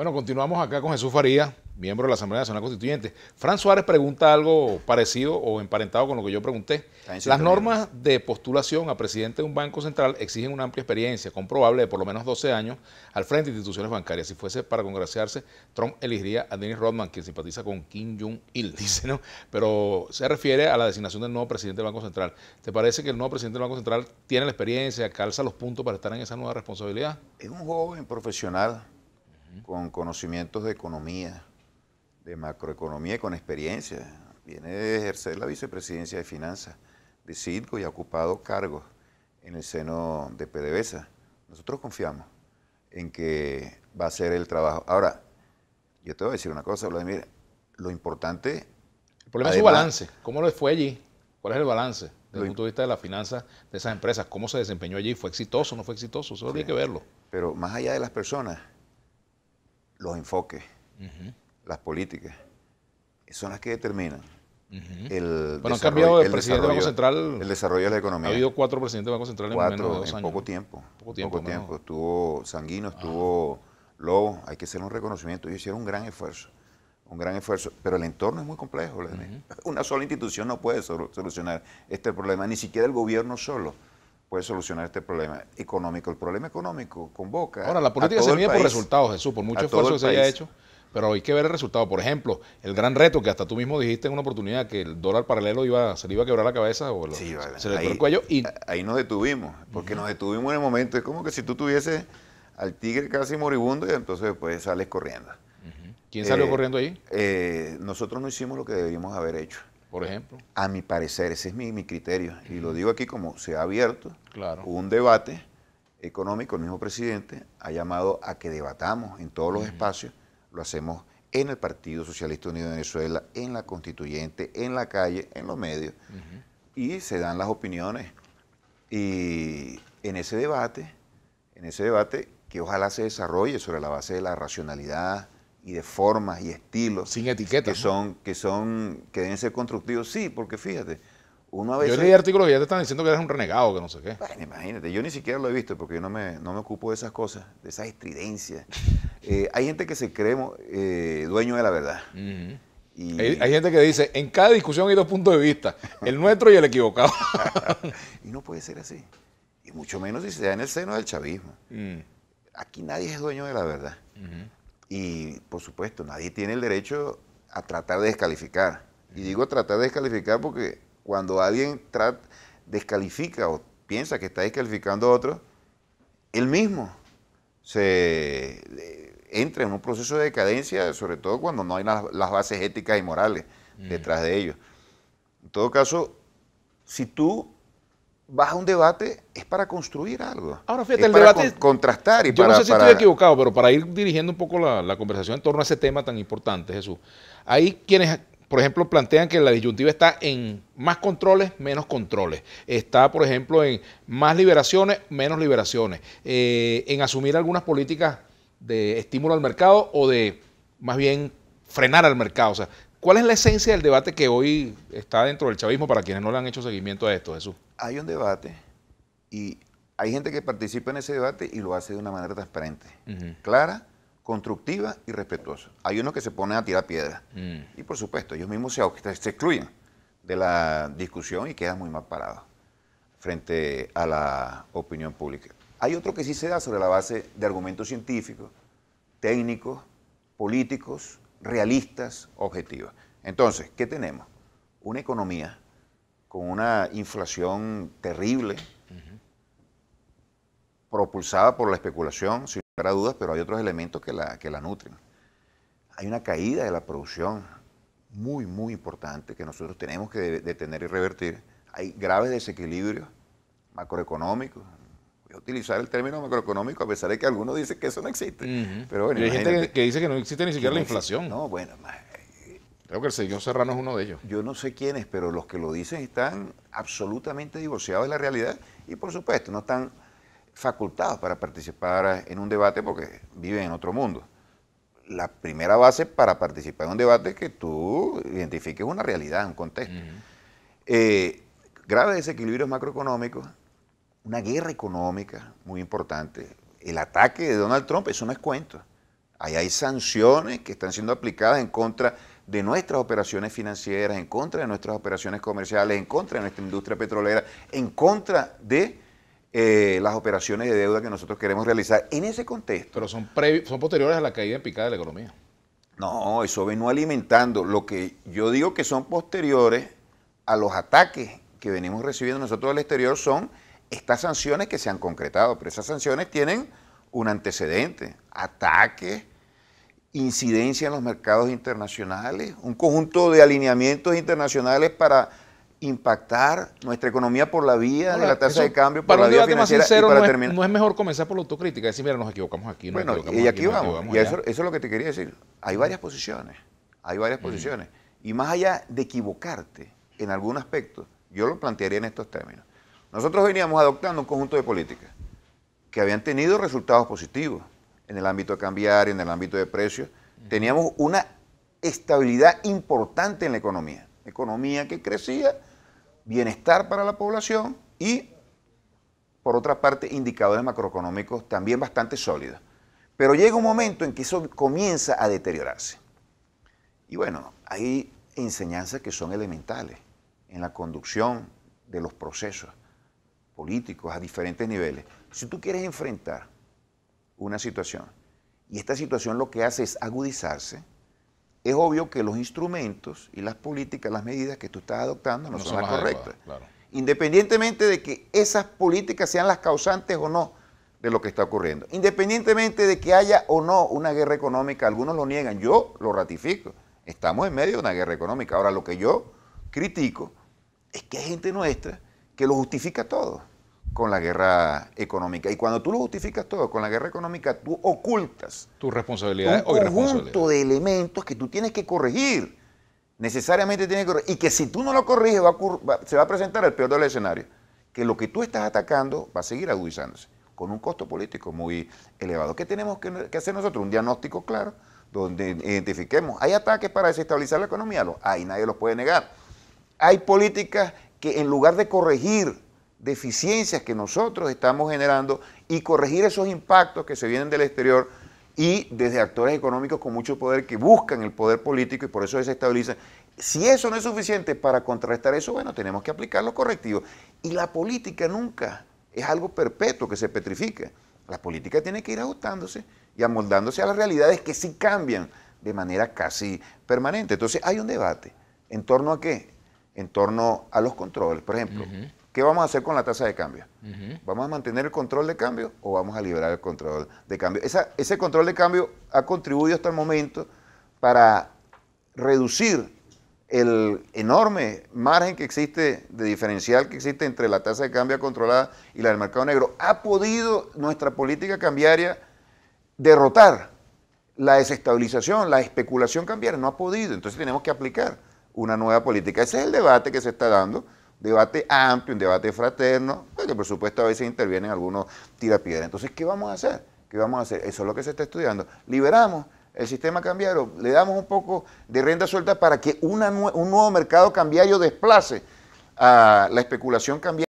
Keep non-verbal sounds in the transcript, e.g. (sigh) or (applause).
Bueno, continuamos acá con Jesús Faría, miembro de la Asamblea Nacional Constituyente. Fran Suárez pregunta algo parecido o emparentado con lo que yo pregunté. Las normas de postulación a presidente de un banco central exigen una amplia experiencia, comprobable de por lo menos 12 años, al frente de instituciones bancarias. Si fuese para congraciarse, Trump elegiría a Denis Rodman, quien simpatiza con Kim Jong-il, (laughs) dice, ¿no? Pero se refiere a la designación del nuevo presidente del Banco Central. ¿Te parece que el nuevo presidente del Banco Central tiene la experiencia, calza los puntos para estar en esa nueva responsabilidad? Es un joven profesional con conocimientos de economía, de macroeconomía y con experiencia. Viene de ejercer la vicepresidencia de Finanzas de Cidco y ha ocupado cargos en el seno de PDVSA. Nosotros confiamos en que va a ser el trabajo. Ahora, yo te voy a decir una cosa, Vladimir, lo importante... El problema es su balance. ¿Cómo lo fue allí? ¿Cuál es el balance desde el punto de vista de las finanzas de esas empresas? ¿Cómo se desempeñó allí? ¿Fue exitoso o no fue exitoso? Eso habría que verlo. Pero más allá de las personas, los enfoques, las políticas, son las que determinan. el cambiado el presidente Banco Central. El desarrollo de la economía. Ha habido cuatro presidentes del Banco Central en menos de en Poco tiempo, poco tiempo. Poco tiempo. Estuvo Sanguino, ah. estuvo Lobo. Hay que hacer un reconocimiento. Ellos hicieron un gran esfuerzo. Un gran esfuerzo. Pero el entorno es muy complejo. (laughs) Una sola institución no puede solucionar este problema. Ni siquiera el gobierno solo puede solucionar este problema económico. El problema económico convoca. Ahora, la política se mide por resultados, Jesús, por mucho esfuerzo que se haya hecho, pero hay que ver el resultado. Por ejemplo, el gran reto que hasta tú mismo dijiste en una oportunidad que el dólar paralelo iba, se le iba a quebrar la cabeza o se le quebrar el cuello. Y... Ahí nos detuvimos, porque nos detuvimos en el momento. Es como que si tú tuvieses al tigre casi moribundo y entonces pues, sales corriendo. ¿Quién salió eh, corriendo ahí? Eh, nosotros no hicimos lo que debíamos haber hecho por ejemplo. A mi parecer, ese es mi, criterio. Y lo digo aquí como se ha abierto claro. un debate económico, el mismo presidente ha llamado a que debatamos en todos los espacios, lo hacemos en el Partido Socialista Unido de Venezuela, en la constituyente, en la calle, en los medios, y se dan las opiniones. Y en ese debate, en ese debate que ojalá se desarrolle sobre la base de la racionalidad, y de formas y estilos. Sin etiquetas. Que son, que son, que deben ser constructivos. Sí, porque fíjate, uno a veces... Yo leí artículos que ya te están diciendo que eres un renegado, que no sé qué. Bueno, imagínate, yo ni siquiera lo he visto porque yo no me, no me ocupo de esas cosas, de esas estridencias. (laughs) Eh, hay gente que se cree eh, dueño de la verdad. y... hay, gente que dice, en cada discusión hay dos puntos de vista, (laughs) el nuestro y el equivocado. (laughs) y no puede ser así. Y mucho menos si se da en el seno del chavismo. Mm. Aquí nadie es dueño de la verdad. Y por supuesto, nadie tiene el derecho a tratar de descalificar. Y digo tratar de descalificar porque cuando alguien descalifica o piensa que está descalificando a otro, él mismo se eh, entra en un proceso de decadencia, sobre todo cuando no hay las, bases éticas y morales mm. detrás de ellos. En todo caso, si tú Baja un debate es para construir algo. Ahora fíjate, el debate. contrastar y para. Yo no sé si estoy equivocado, pero para ir dirigiendo un poco la, conversación en torno a ese tema tan importante, Jesús. Hay quienes, por ejemplo, plantean que la disyuntiva está en más controles, menos controles. Está, por ejemplo, en más liberaciones, menos liberaciones. Eh, en asumir algunas políticas de estímulo al mercado o de más bien frenar al mercado. O sea, ¿cuál es la esencia del debate que hoy está dentro del chavismo para quienes no le han hecho seguimiento a esto, Jesús? hay un debate y hay gente que participa en ese debate y lo hace de una manera transparente, clara, constructiva y respetuosa. Hay uno que se pone a tirar piedras mm. y por supuesto ellos mismos se, excluyen de la discusión y quedan muy mal parados frente a la opinión pública. Hay otro que sí se da sobre la base de argumentos científicos, técnicos, políticos, realistas, objetivos. Entonces, ¿qué tenemos? Una economía con una inflación terrible, propulsada por la especulación, sin lugar a dudas, pero hay otros elementos que la, que la nutren. Hay una caída de la producción muy, muy importante que nosotros tenemos que detener y revertir. Hay graves desequilibrios macroeconómicos, voy a utilizar el término macroeconómico, a pesar de que algunos dicen que eso no existe. Pero y hay gente que, dice que no existe ni siquiera la inflación. No, bueno, más, Creo que el señor Serrano es uno de ellos. Yo no sé quiénes, pero los que lo dicen están absolutamente divorciados de la realidad y por supuesto no están facultados para participar en un debate porque viven en otro mundo. La primera base para participar en un debate es que tú identifiques una realidad, un contexto. Eh, graves desequilibrios macroeconómicos, una guerra económica muy importante. El ataque de Donald Trump, eso no es cuento. Ahí hay sanciones que están siendo aplicadas en contra de nuestras operaciones financieras, en contra de nuestras operaciones comerciales, en contra de nuestra industria petrolera, en contra de eh, las operaciones de deuda que nosotros queremos realizar en ese contexto. Pero son, son posteriores a la caída en picada de la economía. No, eso vino alimentando. Lo que yo digo que son posteriores a los ataques que venimos recibiendo nosotros del exterior son estas sanciones que se han concretado, pero esas sanciones tienen un antecedente, ataques incidencia en los mercados internacionales, un conjunto de alineamientos internacionales para impactar nuestra economía por la vía de la tasa de cambio, por la vía financiera para terminar. no es mejor comenzar por la autocrítica, decir, mira, nos equivocamos aquí, nos y aquí, vamos. y eso, es lo que te quería decir. Hay varias posiciones, hay varias posiciones. Y más allá de equivocarte en algún aspecto, yo lo plantearía en estos términos. Nosotros veníamos adoptando un conjunto de políticas que habían tenido resultados positivos en el ámbito de cambiar, en el ámbito de precios. Teníamos una estabilidad importante en la economía. Economía que crecía, bienestar para la población y, por otra parte, indicadores macroeconómicos también bastante sólidos. Pero llega un momento en que eso comienza a deteriorarse. Y bueno, hay enseñanzas que son elementales en la conducción de los procesos políticos a diferentes niveles. Si tú quieres enfrentar una situación. Y esta situación lo que hace es agudizarse. Es obvio que los instrumentos y las políticas, las medidas que tú estás adoptando no, son, las correctas. Independientemente de que esas políticas sean las causantes o no de lo que está ocurriendo. Independientemente de que haya o no una guerra económica, algunos lo niegan, yo lo ratifico. Estamos en medio de una guerra económica. Ahora, lo que yo critico es que hay gente nuestra que lo justifica todo con la guerra económica. Y cuando tú lo justificas todo con la guerra económica, tú ocultas tu responsabilidad un conjunto de elementos que tú tienes que corregir. Necesariamente tienes que corregir. Y que si tú no lo corriges, se va a presentar el peor del escenario. Que lo que tú estás atacando va a seguir agudizándose, con un costo político muy elevado. ¿Qué tenemos que, hacer nosotros? Un diagnóstico claro, donde identifiquemos. Hay ataques para desestabilizar la economía, los hay, nadie los puede negar. Hay políticas que en lugar de corregir deficiencias que nosotros estamos generando y corregir esos impactos que se vienen del exterior y desde actores económicos con mucho poder que buscan el poder político y por eso desestabilizan. Si eso no es suficiente para contrarrestar eso, bueno, tenemos que aplicar los correctivos. Y la política nunca es algo perpetuo que se petrifica. La política tiene que ir ajustándose y amoldándose a las realidades que sí cambian de manera casi permanente. Entonces hay un debate. ¿En torno a qué? En torno a los controles. Por ejemplo, ¿Qué vamos a hacer con la tasa de cambio? ¿Vamos a mantener el control de cambio o vamos a liberar el control de cambio? ese control de cambio ha contribuido hasta el momento para reducir el enorme margen que existe, de diferencial que existe entre la tasa de cambio controlada y la del mercado negro. ¿Ha podido nuestra política cambiaria derrotar la desestabilización, la especulación cambiaria? No ha podido, entonces tenemos que aplicar una nueva política. Ese es el debate que se está dando debate amplio, un debate fraterno, pues que por supuesto a veces intervienen algunos tirapiedras. Entonces, ¿qué vamos a hacer? ¿Qué vamos a hacer? Eso es lo que se está estudiando. Liberamos el sistema cambiario, le damos un poco de renta suelta para que una, un nuevo mercado cambiario desplace a la especulación cambiaria.